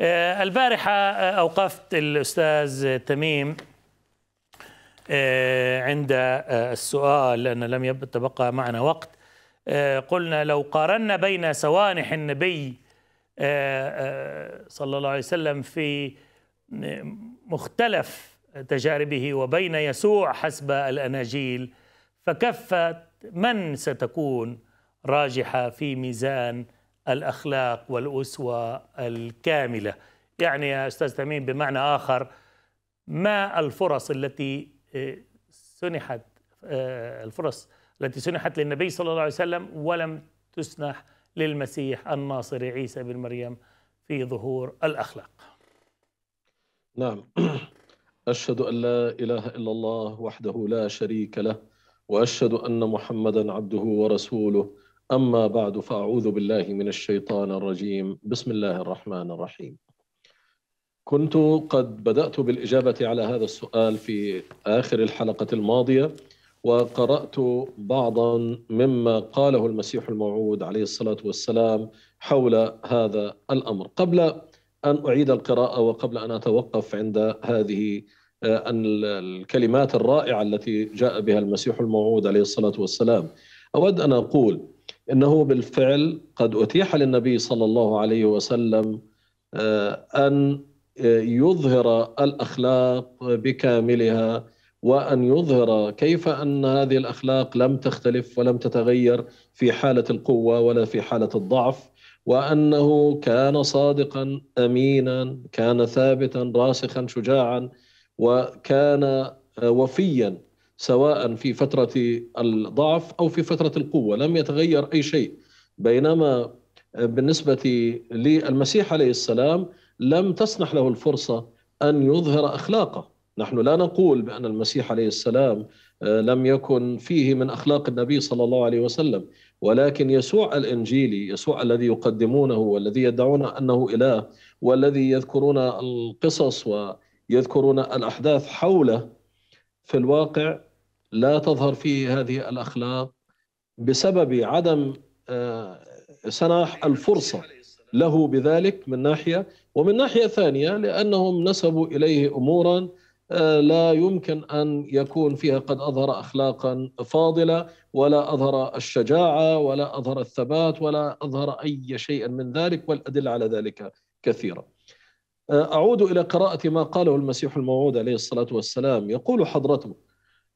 آه، البارحة آه، أوقفت الأستاذ تميم آه، عند السؤال لأن لم يتبقى معنا وقت قلنا لو قارنا بين سوانح النبي صلى الله عليه وسلم في مختلف تجاربه وبين يسوع حسب الأناجيل فكفت من ستكون راجحة في ميزان الاخلاق والاسوه الكامله يعني يا استاذ تميم بمعنى اخر ما الفرص التي آه، سنحت آه، الفرص التي سنحت للنبي صلى الله عليه وسلم ولم تسنح للمسيح الناصر عيسى بن مريم في ظهور الاخلاق. نعم اشهد ان لا اله الا الله وحده لا شريك له واشهد ان محمدا عبده ورسوله أما بعد فأعوذ بالله من الشيطان الرجيم بسم الله الرحمن الرحيم كنت قد بدأت بالإجابة على هذا السؤال في آخر الحلقة الماضية وقرأت بعضا مما قاله المسيح الموعود عليه الصلاة والسلام حول هذا الأمر قبل أن أعيد القراءة وقبل أن أتوقف عند هذه آه، الكلمات الرائعة التي جاء بها المسيح الموعود عليه الصلاة والسلام أود أن أقول انه بالفعل قد اتيح للنبي صلى الله عليه وسلم آه، ان آه، يظهر الاخلاق بكاملها وان يظهر كيف ان هذه الاخلاق لم تختلف ولم تتغير في حاله القوه ولا في حاله الضعف وانه كان صادقا امينا كان ثابتا راسخا شجاعا وكان آه، وفيا سواء في فترة الضعف أو في فترة القوة لم يتغير أي شيء بينما بالنسبة للمسيح عليه السلام لم تسنح له الفرصة أن يظهر أخلاقه نحن لا نقول بأن المسيح عليه السلام آه، لم يكن فيه من أخلاق النبي صلى الله عليه وسلم ولكن يسوع الإنجيلي يسوع الذي يقدمونه والذي يدعون أنه إله والذي يذكرون القصص ويذكرون الأحداث حوله في الواقع لا تظهر فيه هذه الاخلاق بسبب عدم آه، سناح الفرصه له بذلك من ناحيه ومن ناحيه ثانيه لانهم نسبوا اليه امورا آه، لا يمكن ان يكون فيها قد اظهر اخلاقا فاضله ولا اظهر الشجاعه ولا اظهر الثبات ولا اظهر اي شيء من ذلك والادله على ذلك كثيره. آه، اعود الى قراءه ما قاله المسيح الموعود عليه الصلاه والسلام يقول حضرته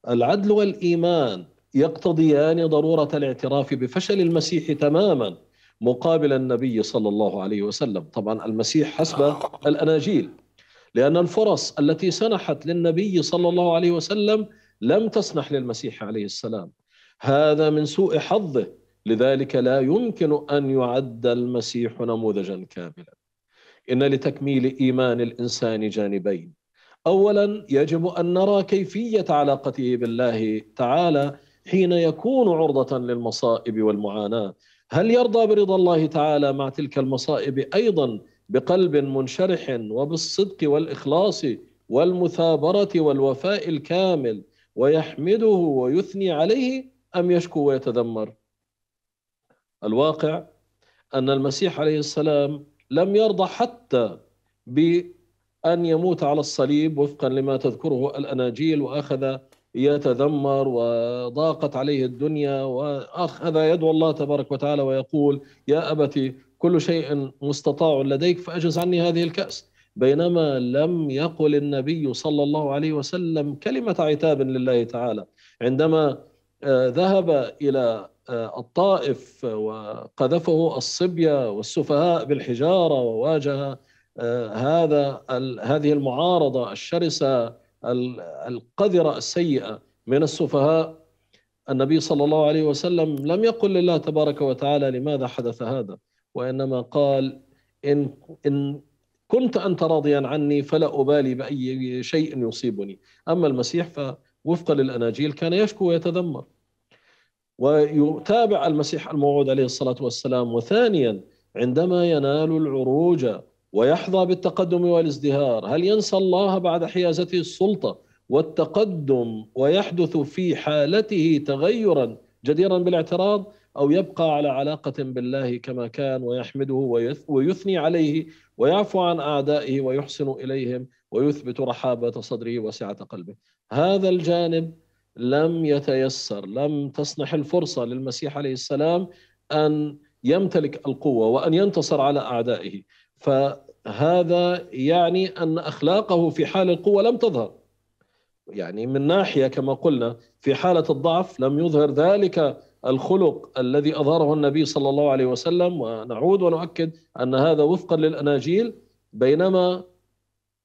العدل والايمان يقتضيان ضروره الاعتراف بفشل المسيح تماما مقابل النبي صلى الله عليه وسلم طبعا المسيح حسب الاناجيل لان الفرص التي سنحت للنبي صلى الله عليه وسلم لم تسنح للمسيح عليه السلام هذا من سوء حظه لذلك لا يمكن ان يعد المسيح نموذجا كاملا ان لتكميل ايمان الانسان جانبين اولا يجب ان نرى كيفيه علاقته بالله تعالى حين يكون عرضه للمصائب والمعاناه هل يرضى برضا الله تعالى مع تلك المصائب ايضا بقلب منشرح وبالصدق والاخلاص والمثابره والوفاء الكامل ويحمده ويثني عليه ام يشكو ويتذمر الواقع ان المسيح عليه السلام لم يرضى حتى ب أن يموت على الصليب وفقا لما تذكره الأناجيل وأخذ يتذمر وضاقت عليه الدنيا وأخذ يدعو الله تبارك وتعالى ويقول يا أبتي كل شيء مستطاع لديك فأجز عني هذه الكأس بينما لم يقل النبي صلى الله عليه وسلم كلمة عتاب لله تعالى عندما آه، ذهب إلى آه، الطائف وقذفه الصبية والسفهاء بالحجارة وواجه هذا هذه المعارضه الشرسه القذره السيئه من السفهاء النبي صلى الله عليه وسلم لم يقل لله تبارك وتعالى لماذا حدث هذا وانما قال ان ان كنت انت راضيا عني فلا ابالي باي شيء يصيبني اما المسيح فوفقا للاناجيل كان يشكو ويتذمر ويتابع المسيح الموعود عليه الصلاه والسلام وثانيا عندما ينال العروج ويحظى بالتقدم والازدهار هل ينسى الله بعد حيازته السلطه والتقدم ويحدث في حالته تغيرا جديرا بالاعتراض او يبقى على علاقه بالله كما كان ويحمده ويثني عليه ويعفو عن اعدائه ويحسن اليهم ويثبت رحابه صدره وسعه قلبه. هذا الجانب لم يتيسر، لم تصنح الفرصه للمسيح عليه السلام ان يمتلك القوه وان ينتصر على اعدائه. فهذا يعني أن أخلاقه في حال القوة لم تظهر يعني من ناحية كما قلنا في حالة الضعف لم يظهر ذلك الخلق الذي أظهره النبي صلى الله عليه وسلم ونعود ونؤكد أن هذا وفقا للأناجيل بينما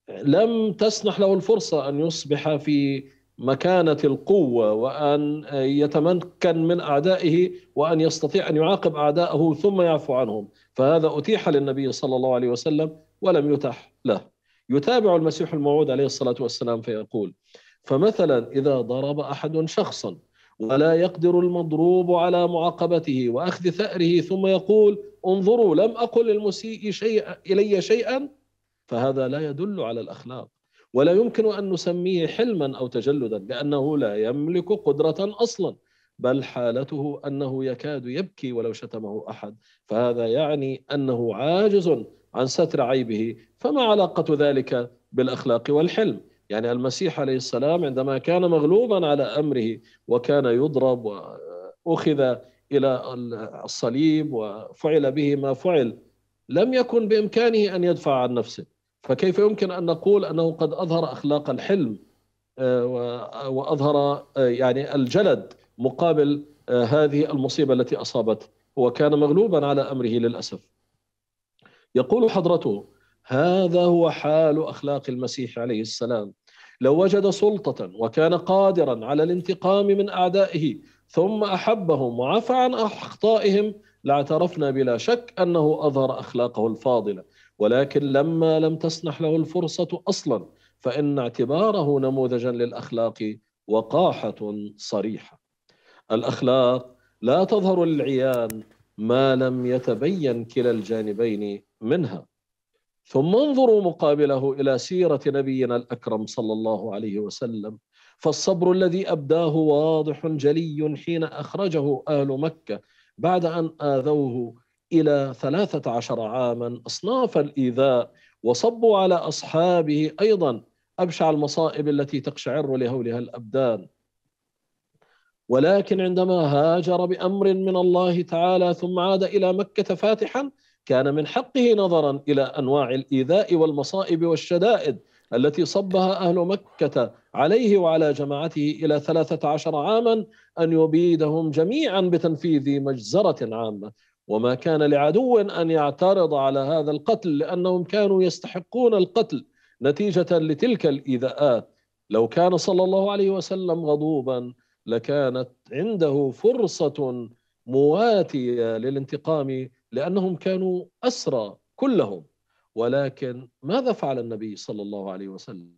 لم تسنح له الفرصة أن يصبح في مكانة القوة وأن يتمكن من أعدائه وأن يستطيع أن يعاقب أعدائه ثم يعفو عنهم فهذا أتيح للنبي صلى الله عليه وسلم ولم يتح له يتابع المسيح الموعود عليه الصلاة والسلام فيقول فمثلا إذا ضرب أحد شخصا ولا يقدر المضروب على معاقبته وأخذ ثأره ثم يقول انظروا لم أقل المسيء شيء إلي شيئا فهذا لا يدل على الأخلاق ولا يمكن أن نسميه حلما أو تجلدا لأنه لا يملك قدرة أصلا بل حالته انه يكاد يبكي ولو شتمه احد فهذا يعني انه عاجز عن ستر عيبه فما علاقه ذلك بالاخلاق والحلم يعني المسيح عليه السلام عندما كان مغلوبا على امره وكان يضرب واخذ الى الصليب وفعل به ما فعل لم يكن بامكانه ان يدفع عن نفسه فكيف يمكن ان نقول انه قد اظهر اخلاق الحلم آه، واظهر آه، يعني الجلد مقابل آه، هذه المصيبة التي أصابته وكان مغلوبا على أمره للأسف يقول حضرته هذا هو حال أخلاق المسيح عليه السلام لو وجد سلطة وكان قادرا على الانتقام من أعدائه ثم أحبهم وعفى عن أخطائهم لاعترفنا بلا شك أنه أظهر أخلاقه الفاضلة ولكن لما لم تسنح له الفرصة أصلا فإن اعتباره نموذجا للأخلاق وقاحة صريحة الاخلاق لا تظهر للعيان ما لم يتبين كلا الجانبين منها ثم انظروا مقابله الى سيره نبينا الاكرم صلى الله عليه وسلم فالصبر الذي ابداه واضح جلي حين اخرجه اهل مكه بعد ان اذوه الى ثلاثه عشر عاما اصناف الايذاء وصبوا على اصحابه ايضا ابشع المصائب التي تقشعر لهولها الابدان ولكن عندما هاجر بامر من الله تعالى ثم عاد الى مكه فاتحا كان من حقه نظرا الى انواع الايذاء والمصائب والشدائد التي صبها أهل مكة عليه وعلى جماعته إلى ثلاثة عشر عاما أن يبيدهم جميعا بتنفيذ مجزرة عامة وما كان لعدو أن يعترض على هذا القتل لأنهم كانوا يستحقون القتل نتيجة لتلك الإيذاءات لو كان صلى الله عليه وسلم غضوبا لكانت عنده فرصة مواتية للانتقام لأنهم كانوا أسرى كلهم ولكن ماذا فعل النبي صلى الله عليه وسلم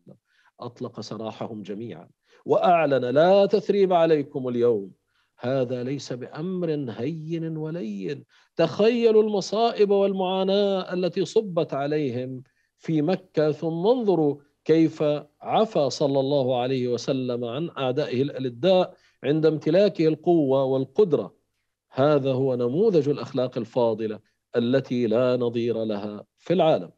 أطلق سراحهم جميعا وأعلن لا تثريب عليكم اليوم هذا ليس بأمر هين ولين تخيلوا المصائب والمعاناة التي صبت عليهم في مكة ثم انظروا كيف عفى صلى الله عليه وسلم عن اعدائه الالداء عند امتلاكه القوه والقدره هذا هو نموذج الاخلاق الفاضله التي لا نظير لها في العالم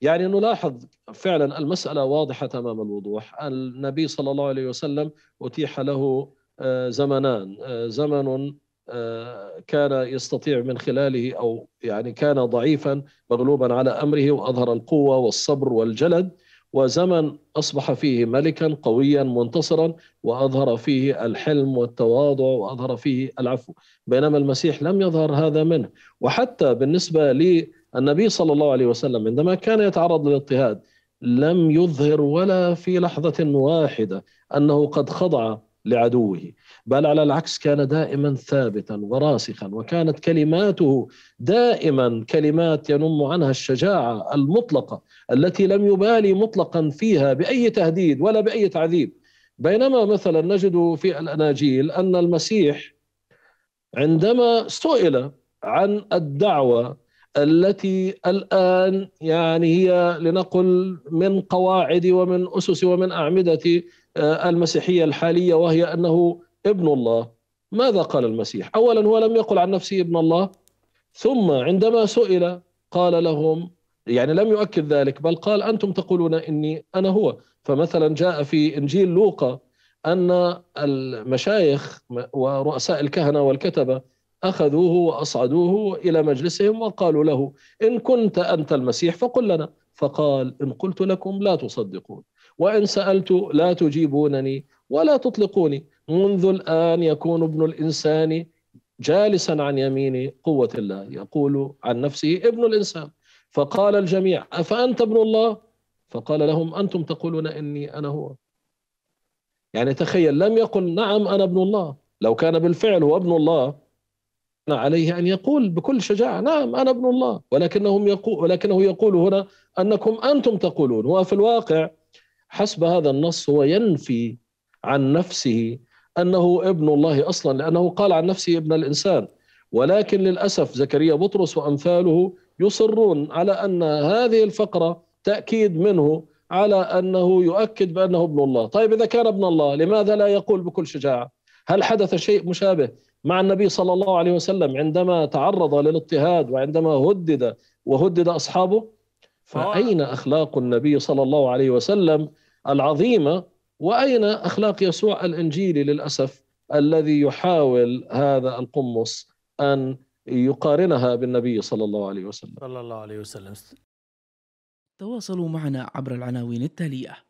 يعني نلاحظ فعلا المساله واضحه تمام الوضوح النبي صلى الله عليه وسلم اتيح له آه، زمنان آه، زمن آه، كان يستطيع من خلاله او يعني كان ضعيفا مغلوبا على امره واظهر القوه والصبر والجلد وزمن أصبح فيه ملكا قويا منتصرا وأظهر فيه الحلم والتواضع وأظهر فيه العفو بينما المسيح لم يظهر هذا منه وحتى بالنسبة للنبي صلى الله عليه وسلم عندما كان يتعرض للاضطهاد لم يظهر ولا في لحظة واحدة أنه قد خضع لعدوه بل على العكس كان دائما ثابتا وراسخا وكانت كلماته دائما كلمات ينم عنها الشجاعه المطلقه التي لم يبالي مطلقا فيها باي تهديد ولا باي تعذيب بينما مثلا نجد في الاناجيل ان المسيح عندما سئل عن الدعوه التي الان يعني هي لنقل من قواعد ومن اسس ومن اعمده آه، المسيحيه الحاليه وهي انه ابن الله ماذا قال المسيح اولا هو لم يقل عن نفسه ابن الله ثم عندما سئل قال لهم يعني لم يؤكد ذلك بل قال انتم تقولون اني انا هو فمثلا جاء في انجيل لوقا ان المشايخ ورؤساء الكهنه والكتبه اخذوه واصعدوه الى مجلسهم وقالوا له ان كنت انت المسيح فقل لنا فقال ان قلت لكم لا تصدقون وان سالت لا تجيبونني ولا تطلقوني منذ الآن يكون ابن الإنسان جالسا عن يمين قوة الله يقول عن نفسه ابن الإنسان فقال الجميع أفأنت ابن الله فقال لهم أنتم تقولون إني أنا هو يعني تخيل لم يقل نعم أنا ابن الله لو كان بالفعل هو ابن الله عليه أن يقول بكل شجاعة نعم أنا ابن الله ولكنهم يقول ولكنه يقول هنا أنكم أنتم تقولون هو في الواقع حسب هذا النص هو ينفي عن نفسه أنه ابن الله أصلا لأنه قال عن نفسه ابن الإنسان ولكن للأسف زكريا بطرس وأمثاله يصرون على أن هذه الفقرة تأكيد منه على أنه يؤكد بأنه ابن الله طيب إذا كان ابن الله لماذا لا يقول بكل شجاعة هل حدث شيء مشابه مع النبي صلى الله عليه وسلم عندما تعرض للاضطهاد وعندما هدد وهدد أصحابه فأين أخلاق النبي صلى الله عليه وسلم العظيمة واين اخلاق يسوع الانجيلي للاسف الذي يحاول هذا القمص ان يقارنها بالنبي صلى الله عليه وسلم صلى الله عليه وسلم تواصلوا معنا عبر العناوين التاليه